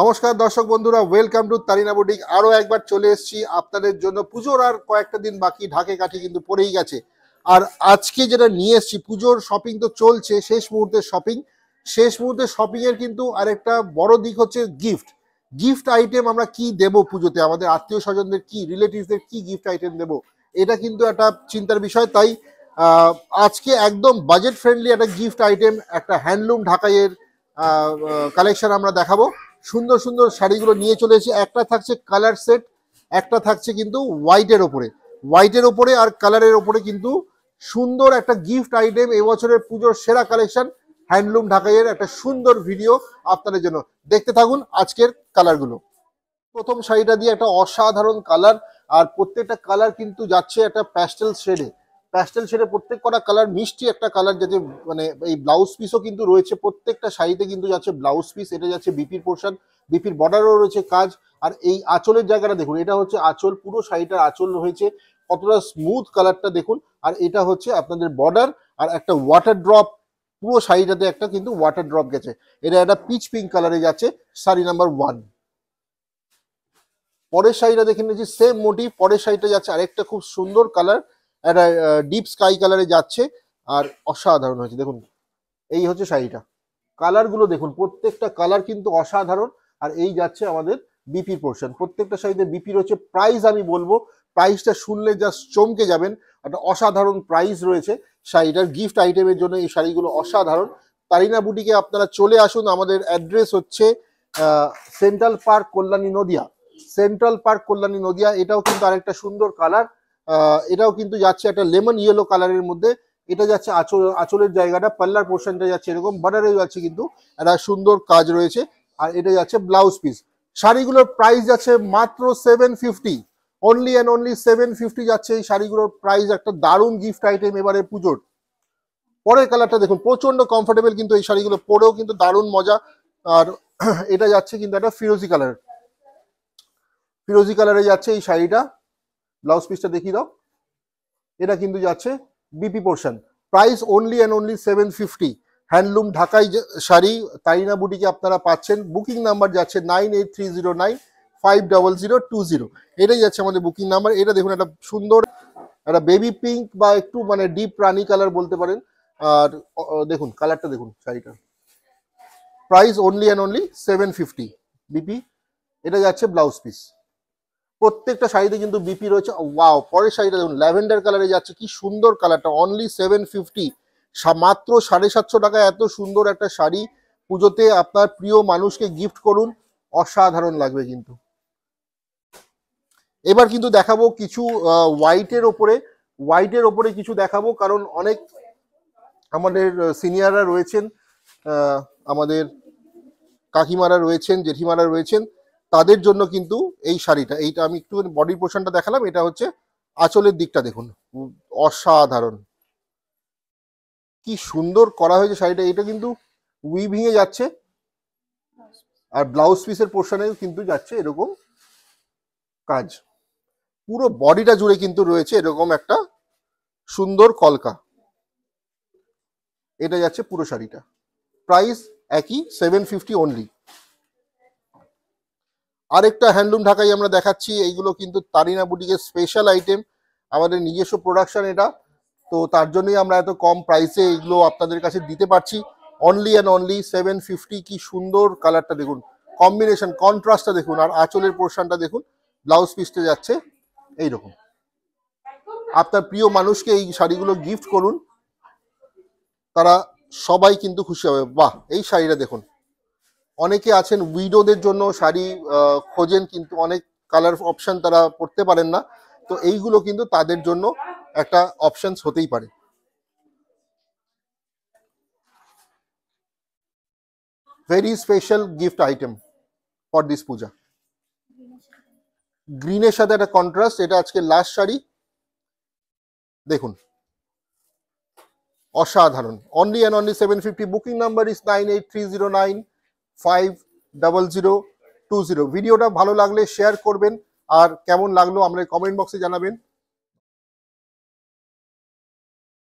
নমস্কার দর্শক বন্ধুরা ওয়েলকাম টু তারিনা বুটিক আরও একবার চলে এসেছি আপনাদের জন্য পুজোর আর কয়েকটা দিন বাকি ঢাকে কাঠি কিন্তু পড়েই গেছে আর আজকে যেটা নিয়ে এসছি পুজোর শপিং তো চলছে শেষ মুহূর্তে শপিং শেষ মুহূর্তে শপিংয়ের কিন্তু আরেকটা বড় দিক হচ্ছে গিফট গিফট আইটেম আমরা কি দেব পুজোতে আমাদের আত্মীয় স্বজনদের কি রিলেটিভদের কি গিফট আইটেম দেব এটা কিন্তু একটা চিন্তার বিষয় তাই আজকে একদম বাজেট ফ্রেন্ডলি একটা গিফট আইটেম একটা হ্যান্ডলুম ঢাকাইয়ের কালেকশন আমরা দেখাবো সুন্দর সুন্দর শাড়িগুলো নিয়ে চলে এসে একটা থাকছে কালার সেট একটা থাকছে কিন্তু হোয়াইটের ওপরে হোয়াইটের ওপরে আর কালারের ওপরে কিন্তু সুন্দর একটা গিফট আইটেম এবছরের পুজোর সেরা কালেকশন হ্যান্ডলুম ঢাকাইয়ের একটা সুন্দর ভিডিও আপনাদের জন্য দেখতে থাকুন আজকের কালারগুলো প্রথম শাড়িটা দিয়ে একটা অসাধারণ কালার আর প্রত্যেকটা কালার কিন্তু যাচ্ছে একটা প্যাস্টেল শেডে প্যাস্টেল শেডে প্রত্যেক কটা কালার মিষ্টি একটা কালার যাতে মানে এই ব্লাউজ পিসও কিন্তু রয়েছে প্রত্যেকটা শাড়িতে কিন্তু যাচ্ছে ব্লাউজ পিস এটা যাচ্ছে বিপির পোর্শন বিপির বর্ডারও রয়েছে কাজ আর এই আঁচলের জায়গাটা দেখুন এটা হচ্ছে আঁচল পুরো শাড়িটার আঁচল রয়েছে কতটা স্মুথ কালারটা দেখুন আর এটা হচ্ছে আপনাদের বর্ডার আর একটা ওয়াটার ড্রপ পুরো শাড়িটাতে একটা কিন্তু ওয়াটার ড্রপ গেছে এটা একটা পিচ পিঙ্ক কালারে যাচ্ছে শাড়ি নাম্বার ওয়ান পরের শাড়িটা দেখে নিয়েছি সেম মোটিভ পরের শাড়িটা যাচ্ছে আরেকটা খুব সুন্দর কালার একটা ডিপ স্কাই কালারে যাচ্ছে আর অসাধারণ হয়েছে দেখুন এই হচ্ছে শাড়িটা কালারগুলো দেখুন প্রত্যেকটা কালার কিন্তু অসাধারণ আর এই যাচ্ছে আমাদের বিপির পোর্শন প্রত্যেকটা শাড়িতে বিপির হচ্ছে প্রাইস আমি বলবো প্রাইসটা শুনলে জাস্ট চমকে যাবেন একটা অসাধারণ প্রাইস রয়েছে শাড়িটার গিফট আইটেমের জন্য এই শাড়িগুলো অসাধারণ তারিনা বুটিকে আপনারা চলে আসুন আমাদের অ্যাড্রেস হচ্ছে Central Park Kalyani Nadia Central Park Kalyani Nadia এটাও কিন্তু আরেকটা সুন্দর কালার এটাও কিন্তু যাচ্ছে একটা লেমন ইয়েলো কালারের মধ্যে এটা যাচ্ছে আঁচল আঁচলের জায়গাটা পাল্লার পোর্শনটা যাচ্ছে এরকম বর্ডারেও যাচ্ছে কিন্তু একটা সুন্দর কাজ রয়েছে আর এটা যাচ্ছে ব্লাউজ পিস শাড়িগুলোর প্রাইস যাচ্ছে মাত্র seven fifty only and only seven fifty যাচ্ছে এই শাড়িগুলোর প্রাইস একটা দারুণ গিফট আইটেম এবারে পুজোর পরের কালারটা দেখুন প্রচন্ড কমফোর্টেবল কিন্তু এই শাড়িগুলো পরেও কিন্তু দারুণ মজা আর এটা যাচ্ছে কিন্তু একটা ফিরোজি কালার ফিরোজি কালারে যাচ্ছে এই শাড়িটা ব্লাউজ পিসটা দেখিয়ে দাও এটা কিন্তু যাচ্ছে BP portion price only and only seven fifty handloom Dhakai sari তাইনা বুটিকে আপনারা পাচ্ছেন বুকিং নাম্বার যাচ্ছে nine eight three zero nine five double zero two zero এটাই যাচ্ছে আমাদের বুকিং নাম্বার এটা দেখুন একটা সুন্দর একটা বেবি পিঙ্ক বা একটু মানে ডিপ প্রাণি কালার বলতে পারেন আর দেখুন কালারটা দেখুন শাড়িটার price only and only seven fifty BP এটা যাচ্ছে ব্লাউজ পিস প্রত্যেকটা শাড়িতে কিন্তু বিপি রয়েছে ওয়াও পরের শাড়িটা দেখুন ল্যাভেন্ডার কালারে যাচ্ছে কি সুন্দর কালারটা অনলি সেভেন ফিফটি মাত্র সাড়ে সাতশো টাকায় এত সুন্দর একটা শাড়ি পুজোতে আপনার প্রিয় মানুষকে গিফট করুন অসাধারণ লাগবে কিন্তু এবার কিন্তু দেখাবো কিছু হোয়াইটের ওপরে হোয়াইটের ওপরে কিছু দেখাবো কারণ অনেক আমাদের সিনিয়ররা রয়েছেন আমাদের কাকিমারা রয়েছেন জেঠিমারা রয়েছেন তাদের জন্য কিন্তু এই শাড়িটা এইটা আমি একটু বডির পোর্শনটা দেখালাম এটা হচ্ছে আঁচলের দিকটা দেখুন অসাধারণ কি সুন্দর করা হয়েছে শাড়িটা এটা কিন্তু উইভিংয়ে যাচ্ছে আর ব্লাউজ পিসের পোর্শনে কিন্তু যাচ্ছে এরকম কাজ পুরো বডিটা জুড়ে কিন্তু রয়েছে এরকম একটা সুন্দর কলকা এটা যাচ্ছে পুরো শাড়িটা প্রাইস একই সেভেন ফিফটি অনলি আরেকটা হ্যান্ডলুম ঢাকাই আমরা দেখাচ্ছি এইগুলো কিন্তু তারিনা বুটিকের স্পেশাল আইটেম আমাদের নিজস্ব প্রোডাকশন এটা তো তার জন্যই আমরা এত কম প্রাইসে এইগুলো আপনাদের কাছে দিতে পারছি only and only seven fifty কি সুন্দর কালারটা দেখুন কম্বিনেশন কন্ট্রাস্টটা দেখুন আর আঁচলের পোর্শনটা দেখুন ব্লাউজ পিসটা যাচ্ছে এইরকম আপনার প্রিয় মানুষকে এই শাড়িগুলো গিফট করুন তারা সবাই কিন্তু খুশি হবে বাহ এই শাড়িটা দেখুন অনেকে আছেন উইডোদের জন্য শাড়ি খোঁজেন কিন্তু অনেক কালার অপশান তারা পড়তে পারেন না তো এইগুলো কিন্তু তাদের জন্য একটা অপশানস হতেই পারে very special gift item for this Puja গ্রিনের সাথে একটা কন্ট্রাস্ট এটা আজকে লাস্ট শাড়ি দেখুন অসাধারণ only and only seven fifty booking number is nine eight three zero nine five double zero two zero ভিডিওটা ভালো লাগলে শেয়ার করবেন আর কেমন লাগলো আমরা কমেন্ট বক্সে জানাবেন